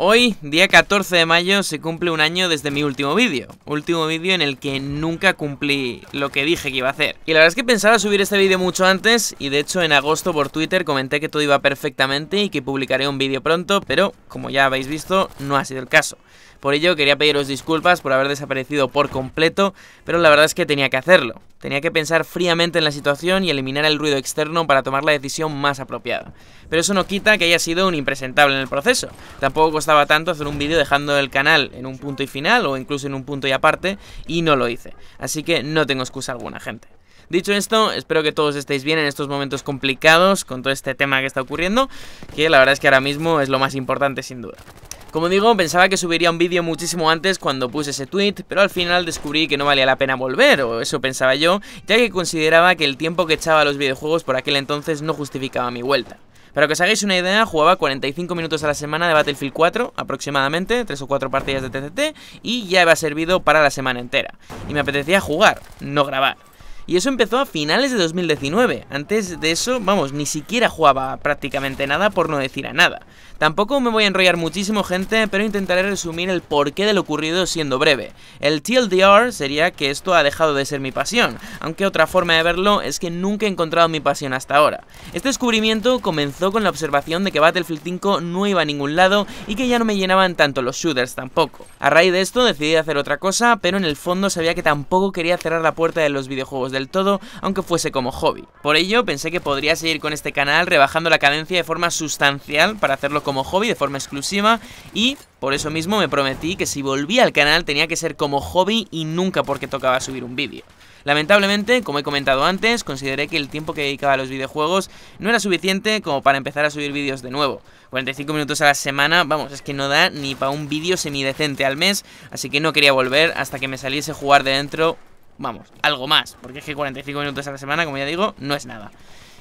Hoy, día 14 de mayo, se cumple un año desde mi último vídeo. Último vídeo en el que nunca cumplí lo que dije que iba a hacer. Y la verdad es que pensaba subir este vídeo mucho antes, y de hecho en agosto por Twitter comenté que todo iba perfectamente y que publicaré un vídeo pronto, pero como ya habéis visto, no ha sido el caso. Por ello quería pediros disculpas por haber desaparecido por completo, pero la verdad es que tenía que hacerlo. Tenía que pensar fríamente en la situación y eliminar el ruido externo para tomar la decisión más apropiada. Pero eso no quita que haya sido un impresentable en el proceso. Tampoco costaba tanto hacer un vídeo dejando el canal en un punto y final o incluso en un punto y aparte y no lo hice. Así que no tengo excusa alguna, gente. Dicho esto, espero que todos estéis bien en estos momentos complicados con todo este tema que está ocurriendo, que la verdad es que ahora mismo es lo más importante sin duda. Como digo, pensaba que subiría un vídeo muchísimo antes cuando puse ese tweet, pero al final descubrí que no valía la pena volver, o eso pensaba yo, ya que consideraba que el tiempo que echaba a los videojuegos por aquel entonces no justificaba mi vuelta. Para que os hagáis una idea, jugaba 45 minutos a la semana de Battlefield 4, aproximadamente, 3 o 4 partidas de TCT, y ya había servido para la semana entera. Y me apetecía jugar, no grabar. Y eso empezó a finales de 2019. Antes de eso, vamos, ni siquiera jugaba prácticamente nada, por no decir a nada. Tampoco me voy a enrollar muchísimo gente, pero intentaré resumir el porqué de lo ocurrido siendo breve. El TLDR sería que esto ha dejado de ser mi pasión, aunque otra forma de verlo es que nunca he encontrado mi pasión hasta ahora. Este descubrimiento comenzó con la observación de que Battlefield 5 no iba a ningún lado y que ya no me llenaban tanto los shooters tampoco. A raíz de esto decidí hacer otra cosa, pero en el fondo sabía que tampoco quería cerrar la puerta de los videojuegos del todo, aunque fuese como hobby. Por ello pensé que podría seguir con este canal rebajando la cadencia de forma sustancial para hacerlo como hobby de forma exclusiva y por eso mismo me prometí que si volvía al canal tenía que ser como hobby y nunca porque tocaba subir un vídeo. Lamentablemente, como he comentado antes, consideré que el tiempo que dedicaba a los videojuegos no era suficiente como para empezar a subir vídeos de nuevo. 45 minutos a la semana, vamos, es que no da ni para un vídeo semidecente al mes, así que no quería volver hasta que me saliese jugar de dentro, vamos, algo más, porque es que 45 minutos a la semana, como ya digo, no es nada.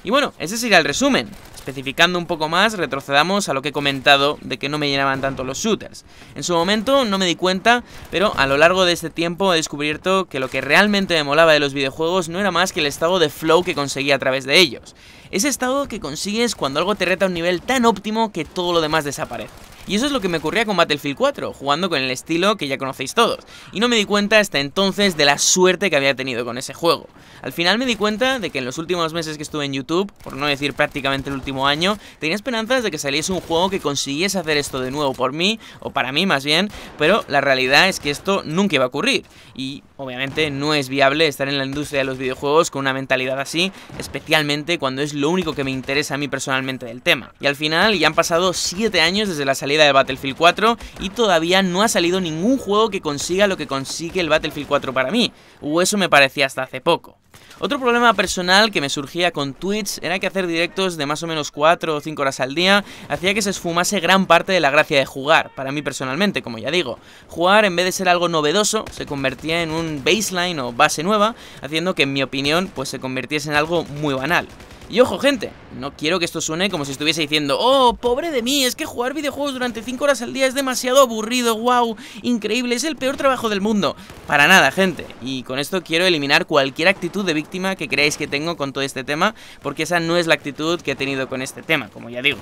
Y bueno, ese sería el resumen. Especificando un poco más, retrocedamos a lo que he comentado de que no me llenaban tanto los shooters. En su momento no me di cuenta, pero a lo largo de este tiempo he descubierto que lo que realmente me molaba de los videojuegos no era más que el estado de flow que conseguía a través de ellos. Ese estado que consigues cuando algo te reta a un nivel tan óptimo que todo lo demás desaparece. Y eso es lo que me ocurría con Battlefield 4, jugando con el estilo que ya conocéis todos. Y no me di cuenta hasta entonces de la suerte que había tenido con ese juego. Al final me di cuenta de que en los últimos meses que estuve en YouTube, por no decir prácticamente el último año, tenía esperanzas de que saliese un juego que consiguiese hacer esto de nuevo por mí, o para mí más bien, pero la realidad es que esto nunca iba a ocurrir. Y obviamente no es viable estar en la industria de los videojuegos con una mentalidad así, especialmente cuando es lo único que me interesa a mí personalmente del tema. Y al final ya han pasado 7 años desde la salida de Battlefield 4 y todavía no ha salido ningún juego que consiga lo que consigue el Battlefield 4 para mí, o eso me parecía hasta hace poco. Otro problema personal que me surgía con Twitch era que hacer directos de más o menos 4 o 5 horas al día hacía que se esfumase gran parte de la gracia de jugar, para mí personalmente, como ya digo. Jugar, en vez de ser algo novedoso, se convertía en un baseline o base nueva, haciendo que en mi opinión pues se convirtiese en algo muy banal. Y ojo, gente, no quiero que esto suene como si estuviese diciendo ¡Oh, pobre de mí! Es que jugar videojuegos durante 5 horas al día es demasiado aburrido, wow, increíble, es el peor trabajo del mundo. Para nada, gente. Y con esto quiero eliminar cualquier actitud de víctima que creáis que tengo con todo este tema, porque esa no es la actitud que he tenido con este tema, como ya digo.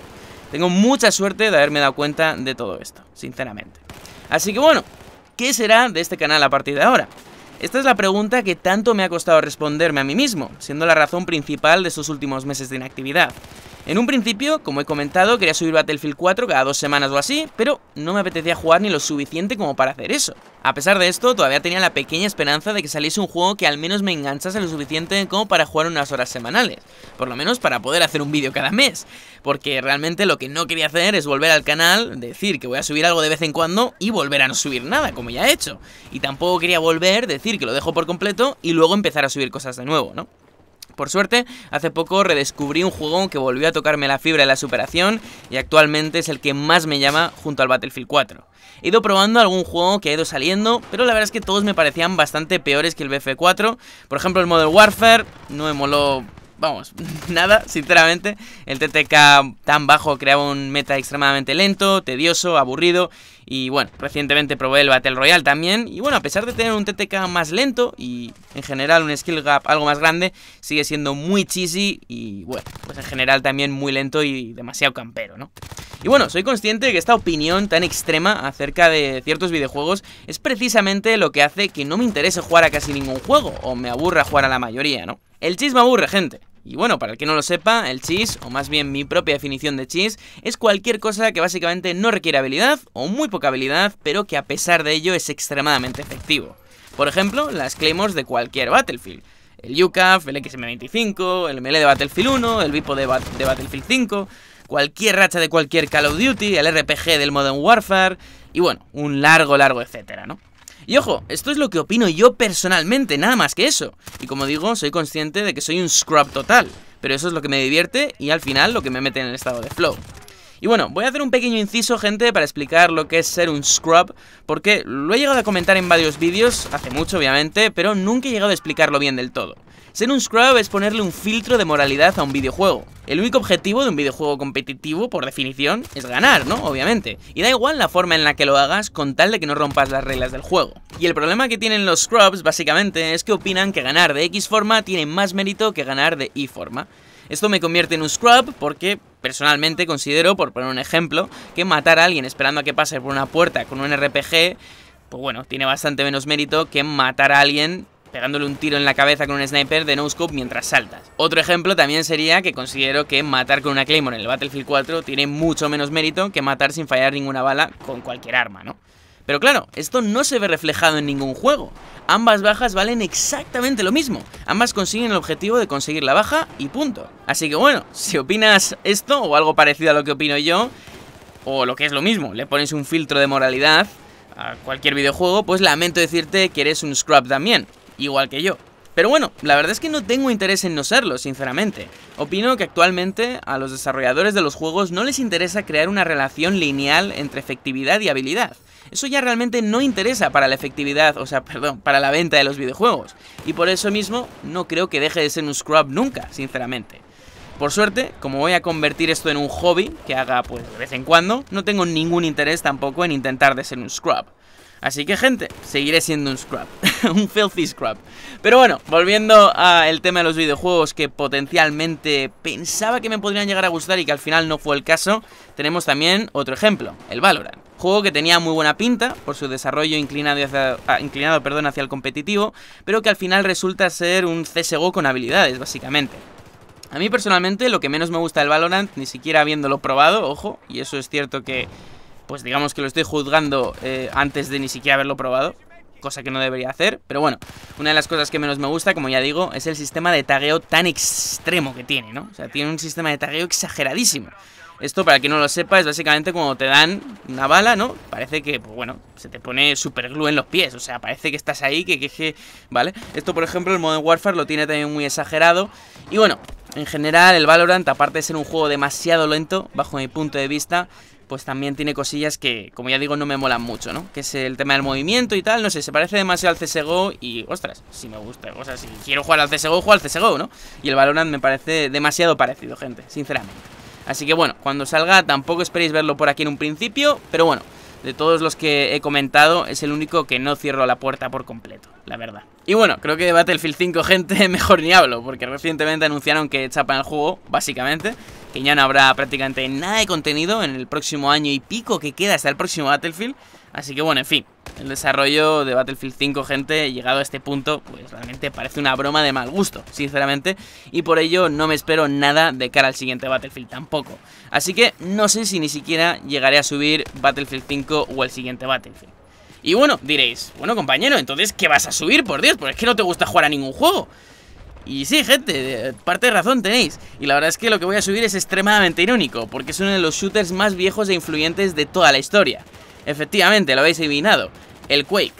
Tengo mucha suerte de haberme dado cuenta de todo esto, sinceramente. Así que bueno, ¿qué será de este canal a partir de ahora? Esta es la pregunta que tanto me ha costado responderme a mí mismo, siendo la razón principal de estos últimos meses de inactividad. En un principio, como he comentado, quería subir Battlefield 4 cada dos semanas o así, pero no me apetecía jugar ni lo suficiente como para hacer eso. A pesar de esto, todavía tenía la pequeña esperanza de que saliese un juego que al menos me enganchase lo suficiente como para jugar unas horas semanales, por lo menos para poder hacer un vídeo cada mes porque realmente lo que no quería hacer es volver al canal, decir que voy a subir algo de vez en cuando y volver a no subir nada, como ya he hecho. Y tampoco quería volver, decir que lo dejo por completo y luego empezar a subir cosas de nuevo, ¿no? Por suerte, hace poco redescubrí un juego que volvió a tocarme la fibra de la superación y actualmente es el que más me llama junto al Battlefield 4. He ido probando algún juego que ha ido saliendo, pero la verdad es que todos me parecían bastante peores que el BF4. Por ejemplo, el Modern Warfare no me moló vamos, nada, sinceramente. El TTK tan bajo creaba un meta extremadamente lento, tedioso, aburrido. Y bueno, recientemente probé el Battle Royale también. Y bueno, a pesar de tener un TTK más lento y en general un skill gap algo más grande, sigue siendo muy cheesy y bueno, pues en general también muy lento y demasiado campero, ¿no? Y bueno, soy consciente de que esta opinión tan extrema acerca de ciertos videojuegos es precisamente lo que hace que no me interese jugar a casi ningún juego, o me aburra jugar a la mayoría, ¿no? El chisme me aburre, gente. Y bueno, para el que no lo sepa, el cheese, o más bien mi propia definición de cheese, es cualquier cosa que básicamente no requiere habilidad o muy poca habilidad, pero que a pesar de ello es extremadamente efectivo. Por ejemplo, las claymores de cualquier Battlefield. El UCAF, el XM25, el melee de Battlefield 1, el Vipo de, de Battlefield 5 cualquier racha de cualquier Call of Duty, el RPG del Modern Warfare y bueno, un largo, largo etcétera, ¿no? Y ojo, esto es lo que opino yo personalmente, nada más que eso. Y como digo, soy consciente de que soy un scrub total, pero eso es lo que me divierte y al final lo que me mete en el estado de flow. Y bueno, voy a hacer un pequeño inciso, gente, para explicar lo que es ser un scrub, porque lo he llegado a comentar en varios vídeos, hace mucho obviamente, pero nunca he llegado a explicarlo bien del todo. Ser un scrub es ponerle un filtro de moralidad a un videojuego. El único objetivo de un videojuego competitivo, por definición, es ganar, ¿no? Obviamente. Y da igual la forma en la que lo hagas con tal de que no rompas las reglas del juego. Y el problema que tienen los scrubs, básicamente, es que opinan que ganar de X forma tiene más mérito que ganar de Y forma. Esto me convierte en un scrub porque Personalmente considero, por poner un ejemplo, que matar a alguien esperando a que pase por una puerta con un RPG, pues bueno, tiene bastante menos mérito que matar a alguien pegándole un tiro en la cabeza con un sniper de no scope mientras saltas. Otro ejemplo también sería que considero que matar con una Claymore en el Battlefield 4 tiene mucho menos mérito que matar sin fallar ninguna bala con cualquier arma, ¿no? Pero claro, esto no se ve reflejado en ningún juego. Ambas bajas valen exactamente lo mismo. Ambas consiguen el objetivo de conseguir la baja y punto. Así que bueno, si opinas esto o algo parecido a lo que opino yo, o lo que es lo mismo, le pones un filtro de moralidad a cualquier videojuego, pues lamento decirte que eres un scrub también, igual que yo. Pero bueno, la verdad es que no tengo interés en no serlo, sinceramente. Opino que actualmente a los desarrolladores de los juegos no les interesa crear una relación lineal entre efectividad y habilidad. Eso ya realmente no interesa para la efectividad, o sea, perdón, para la venta de los videojuegos. Y por eso mismo no creo que deje de ser un scrub nunca, sinceramente. Por suerte, como voy a convertir esto en un hobby que haga pues de vez en cuando, no tengo ningún interés tampoco en intentar de ser un scrub. Así que gente, seguiré siendo un scrap, un filthy scrap. Pero bueno, volviendo al tema de los videojuegos que potencialmente pensaba que me podrían llegar a gustar y que al final no fue el caso, tenemos también otro ejemplo, el Valorant. Juego que tenía muy buena pinta por su desarrollo inclinado hacia, ah, inclinado, perdón, hacia el competitivo, pero que al final resulta ser un CSGO con habilidades, básicamente. A mí personalmente lo que menos me gusta del Valorant, ni siquiera habiéndolo probado, ojo, y eso es cierto que pues digamos que lo estoy juzgando eh, antes de ni siquiera haberlo probado cosa que no debería hacer, pero bueno, una de las cosas que menos me gusta, como ya digo, es el sistema de tagueo tan extremo que tiene, ¿no? O sea, tiene un sistema de tagueo exageradísimo. Esto, para quien no lo sepa, es básicamente cuando te dan una bala, ¿no? Parece que, pues bueno, se te pone super glue en los pies, o sea, parece que estás ahí, que queje, ¿vale? Esto, por ejemplo, el Modern Warfare lo tiene también muy exagerado, y bueno... En general, el Valorant, aparte de ser un juego demasiado lento, bajo mi punto de vista, pues también tiene cosillas que, como ya digo, no me molan mucho, ¿no? Que es el tema del movimiento y tal, no sé, se parece demasiado al CSGO y, ostras, si me gusta, o sea, si quiero jugar al CSGO, juego al CSGO, ¿no? Y el Valorant me parece demasiado parecido, gente, sinceramente. Así que bueno, cuando salga tampoco esperéis verlo por aquí en un principio, pero bueno, de todos los que he comentado, es el único que no cierro la puerta por completo, la verdad. Y bueno, creo que de Battlefield 5, gente, mejor ni hablo, porque recientemente anunciaron que chapan el juego, básicamente, que ya no habrá prácticamente nada de contenido en el próximo año y pico que queda hasta el próximo Battlefield. Así que bueno, en fin, el desarrollo de Battlefield 5, gente, llegado a este punto, pues realmente parece una broma de mal gusto, sinceramente, y por ello no me espero nada de cara al siguiente Battlefield tampoco. Así que no sé si ni siquiera llegaré a subir Battlefield 5 o el siguiente Battlefield. Y bueno, diréis, bueno compañero, entonces, ¿qué vas a subir? Por Dios, porque es que no te gusta jugar a ningún juego. Y sí, gente, parte de razón tenéis. Y la verdad es que lo que voy a subir es extremadamente irónico, porque es uno de los shooters más viejos e influyentes de toda la historia. Efectivamente, lo habéis adivinado, el Quake.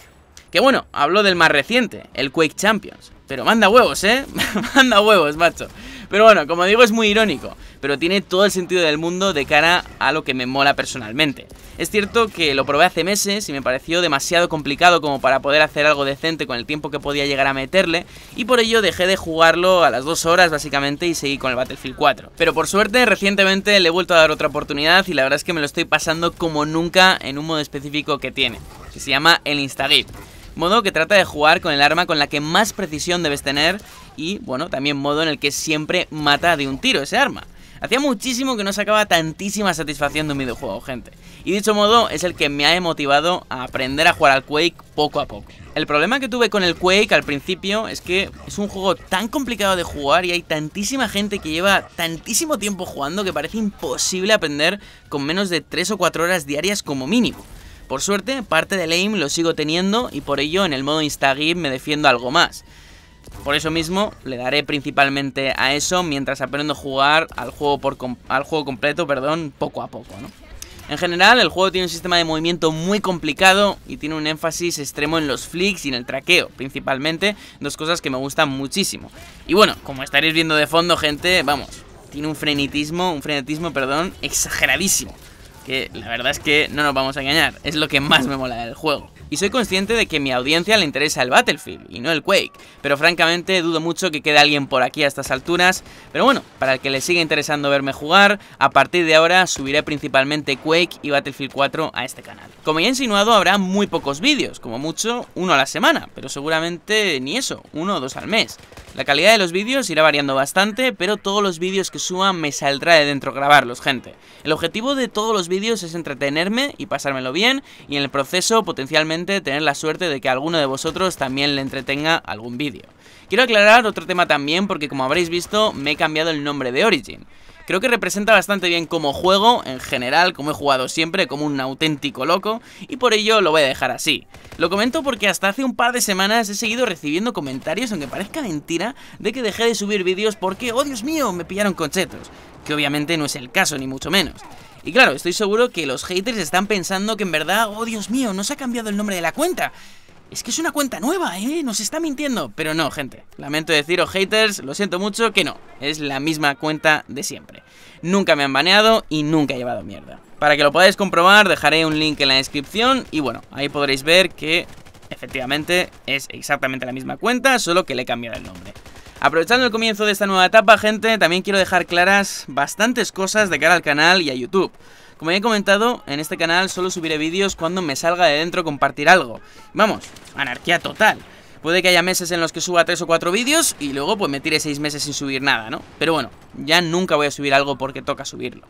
Que bueno, hablo del más reciente, el Quake Champions. Pero manda huevos, ¿eh? manda huevos, macho. Pero bueno, como digo, es muy irónico, pero tiene todo el sentido del mundo de cara a lo que me mola personalmente. Es cierto que lo probé hace meses y me pareció demasiado complicado como para poder hacer algo decente con el tiempo que podía llegar a meterle, y por ello dejé de jugarlo a las dos horas básicamente y seguí con el Battlefield 4. Pero por suerte, recientemente le he vuelto a dar otra oportunidad y la verdad es que me lo estoy pasando como nunca en un modo específico que tiene, que se llama el Instagip modo que trata de jugar con el arma con la que más precisión debes tener y, bueno, también modo en el que siempre mata de un tiro ese arma. Hacía muchísimo que no sacaba tantísima satisfacción de un videojuego, gente. Y dicho modo es el que me ha motivado a aprender a jugar al Quake poco a poco. El problema que tuve con el Quake al principio es que es un juego tan complicado de jugar y hay tantísima gente que lleva tantísimo tiempo jugando que parece imposible aprender con menos de 3 o 4 horas diarias como mínimo. Por suerte, parte del aim lo sigo teniendo y por ello en el modo Instagame me defiendo algo más. Por eso mismo le daré principalmente a eso mientras aprendo a jugar al juego, al juego completo perdón, poco a poco. En general, el juego tiene un sistema de movimiento muy complicado y tiene un énfasis extremo en los flicks y en el traqueo, principalmente, dos cosas que me gustan muchísimo. Y bueno, como estaréis viendo de fondo, gente, vamos, tiene un frenetismo, un frenetismo, perdón, exageradísimo que la verdad es que no nos vamos a engañar, es lo que más me mola del juego. Y soy consciente de que a mi audiencia le interesa el Battlefield y no el Quake, pero francamente dudo mucho que quede alguien por aquí a estas alturas, pero bueno, para el que le siga interesando verme jugar, a partir de ahora subiré principalmente Quake y Battlefield 4 a este canal. Como ya he insinuado, habrá muy pocos vídeos, como mucho uno a la semana, pero seguramente ni eso, uno o dos al mes. La calidad de los vídeos irá variando bastante, pero todos los vídeos que suba me saldrá de dentro grabarlos, gente. El objetivo de todos los vídeos es entretenerme y pasármelo bien y en el proceso potencialmente tener la suerte de que alguno de vosotros también le entretenga algún vídeo. Quiero aclarar otro tema también porque como habréis visto me he cambiado el nombre de Origin. Creo que representa bastante bien como juego, en general, como he jugado siempre, como un auténtico loco, y por ello lo voy a dejar así. Lo comento porque hasta hace un par de semanas he seguido recibiendo comentarios, aunque parezca mentira, de que dejé de subir vídeos porque, oh Dios mío, me pillaron conchetos, que obviamente no es el caso, ni mucho menos. Y claro, estoy seguro que los haters están pensando que en verdad, oh Dios mío, no se ha cambiado el nombre de la cuenta. Es que es una cuenta nueva, ¿eh? Nos está mintiendo. Pero no, gente. Lamento deciros, haters, lo siento mucho, que no. Es la misma cuenta de siempre. Nunca me han baneado y nunca he llevado mierda. Para que lo podáis comprobar, dejaré un link en la descripción y bueno, ahí podréis ver que efectivamente es exactamente la misma cuenta, solo que le he cambiado el nombre. Aprovechando el comienzo de esta nueva etapa, gente, también quiero dejar claras bastantes cosas de cara al canal y a YouTube. Como ya he comentado, en este canal solo subiré vídeos cuando me salga de dentro compartir algo. Vamos, anarquía total. Puede que haya meses en los que suba 3 o 4 vídeos y luego pues me tire 6 meses sin subir nada, ¿no? Pero bueno, ya nunca voy a subir algo porque toca subirlo.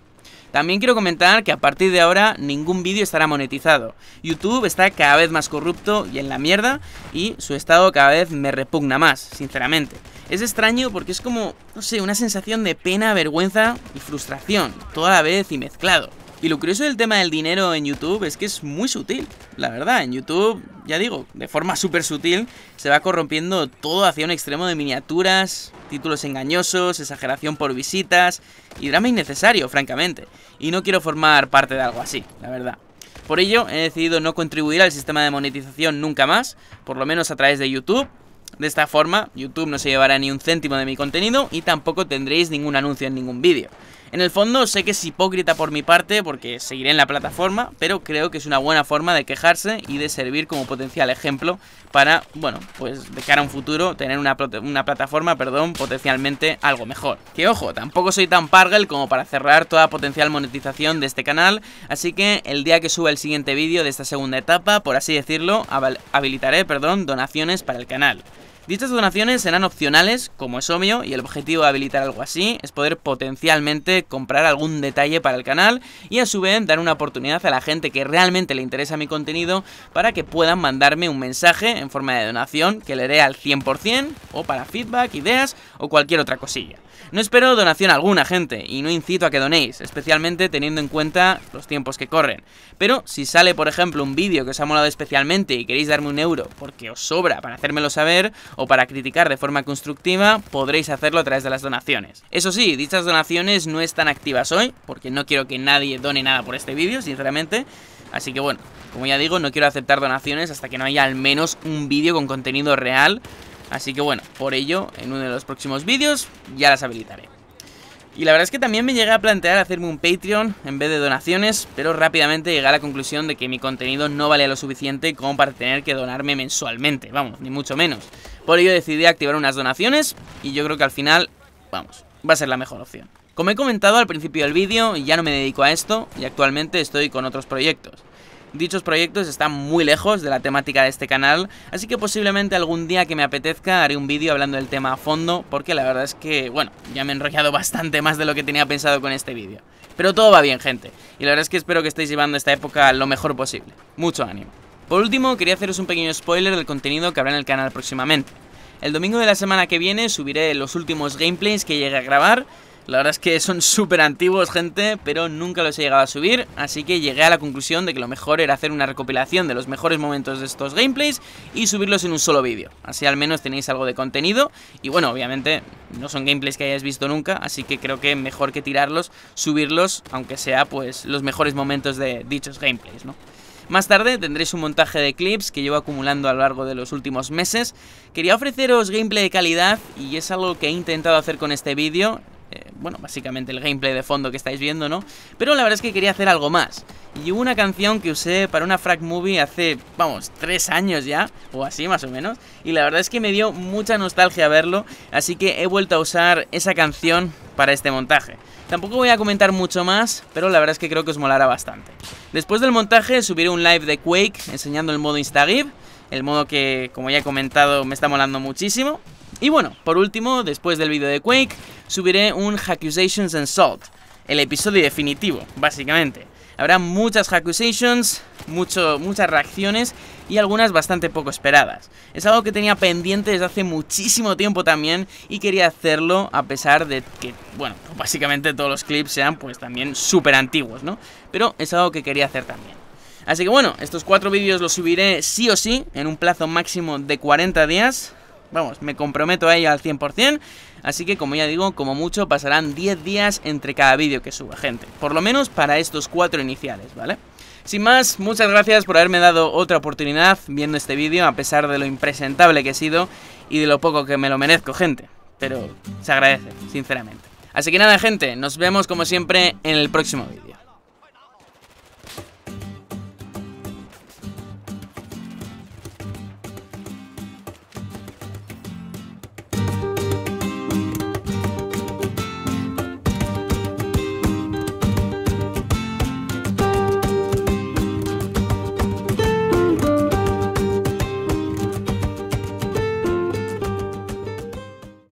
También quiero comentar que a partir de ahora ningún vídeo estará monetizado. YouTube está cada vez más corrupto y en la mierda y su estado cada vez me repugna más, sinceramente. Es extraño porque es como, no sé, una sensación de pena, vergüenza y frustración, toda la vez y mezclado. Y lo curioso del tema del dinero en YouTube es que es muy sutil, la verdad. En YouTube, ya digo, de forma súper sutil, se va corrompiendo todo hacia un extremo de miniaturas, títulos engañosos, exageración por visitas y drama innecesario, francamente. Y no quiero formar parte de algo así, la verdad. Por ello, he decidido no contribuir al sistema de monetización nunca más, por lo menos a través de YouTube, de esta forma, YouTube no se llevará ni un céntimo de mi contenido y tampoco tendréis ningún anuncio en ningún vídeo. En el fondo sé que es hipócrita por mi parte porque seguiré en la plataforma, pero creo que es una buena forma de quejarse y de servir como potencial ejemplo para, bueno, pues de cara a un futuro tener una, plataforma, perdón, potencialmente algo mejor. Que ojo, tampoco soy tan pargel como para cerrar toda potencial monetización de este canal, así que el día que suba el siguiente vídeo de esta segunda etapa, por así decirlo, habilitaré, perdón, donaciones para el canal. Dichas donaciones serán opcionales, como es obvio, y el objetivo de habilitar algo así es poder potencialmente comprar algún detalle para el canal y a su vez dar una oportunidad a la gente que realmente le interesa mi contenido para que puedan mandarme un mensaje en forma de donación que le dé al 100% o para feedback, ideas o cualquier otra cosilla. No espero donación alguna, gente, y no incito a que donéis, especialmente teniendo en cuenta los tiempos que corren. Pero si sale, por ejemplo, un vídeo que os ha molado especialmente y queréis darme un euro porque os sobra para hacérmelo saber o para criticar de forma constructiva, podréis hacerlo a través de las donaciones. Eso sí, dichas donaciones no están activas hoy, porque no quiero que nadie done nada por este vídeo, sinceramente. Así que bueno, como ya digo, no quiero aceptar donaciones hasta que no haya al menos un vídeo con contenido real Así que bueno, por ello, en uno de los próximos vídeos ya las habilitaré. Y la verdad es que también me llegué a plantear hacerme un Patreon en vez de donaciones, pero rápidamente llegué a la conclusión de que mi contenido no valía lo suficiente como para tener que donarme mensualmente, vamos, ni mucho menos. Por ello decidí activar unas donaciones y yo creo que al final, vamos, va a ser la mejor opción. Como he comentado al principio del vídeo, ya no me dedico a esto y actualmente estoy con otros proyectos. Dichos proyectos están muy lejos de la temática de este canal, así que posiblemente algún día que me apetezca haré un vídeo hablando del tema a fondo, porque la verdad es que, bueno, ya me he enrollado bastante más de lo que tenía pensado con este vídeo. Pero todo va bien, gente, y la verdad es que espero que estéis llevando esta época lo mejor posible. Mucho ánimo. Por último, quería haceros un pequeño spoiler del contenido que habrá en el canal próximamente. El domingo de la semana que viene subiré los últimos gameplays que llegué a grabar la verdad es que son súper antiguos, gente, pero nunca los he llegado a subir, así que llegué a la conclusión de que lo mejor era hacer una recopilación de los mejores momentos de estos gameplays y subirlos en un solo vídeo. Así al menos tenéis algo de contenido y bueno, obviamente no son gameplays que hayáis visto nunca, así que creo que mejor que tirarlos, subirlos, aunque sea pues los mejores momentos de dichos gameplays, ¿no? Más tarde tendréis un montaje de clips que llevo acumulando a lo largo de los últimos meses. Quería ofreceros gameplay de calidad y es algo que he intentado hacer con este vídeo. Eh, bueno, básicamente el gameplay de fondo que estáis viendo, ¿no? Pero la verdad es que quería hacer algo más. Y hubo una canción que usé para una frag movie hace, vamos, tres años ya, o así más o menos. Y la verdad es que me dio mucha nostalgia verlo, así que he vuelto a usar esa canción para este montaje. Tampoco voy a comentar mucho más, pero la verdad es que creo que os molará bastante. Después del montaje subiré un live de Quake enseñando el modo Instagib, el modo que, como ya he comentado, me está molando muchísimo. Y bueno, por último, después del vídeo de Quake, subiré un Hackusations and Salt, el episodio definitivo, básicamente. Habrá muchas Hackusations, mucho, muchas reacciones y algunas bastante poco esperadas. Es algo que tenía pendiente desde hace muchísimo tiempo también y quería hacerlo a pesar de que, bueno, básicamente todos los clips sean pues también súper antiguos, ¿no? Pero es algo que quería hacer también. Así que bueno, estos cuatro vídeos los subiré sí o sí en un plazo máximo de 40 días, vamos, me comprometo a ello al 100%, así que como ya digo, como mucho pasarán 10 días entre cada vídeo que suba, gente, por lo menos para estos cuatro iniciales, ¿vale? Sin más, muchas gracias por haberme dado otra oportunidad viendo este vídeo, a pesar de lo impresentable que he sido y de lo poco que me lo merezco, gente, pero se agradece, sinceramente. Así que nada, gente, nos vemos como siempre en el próximo vídeo.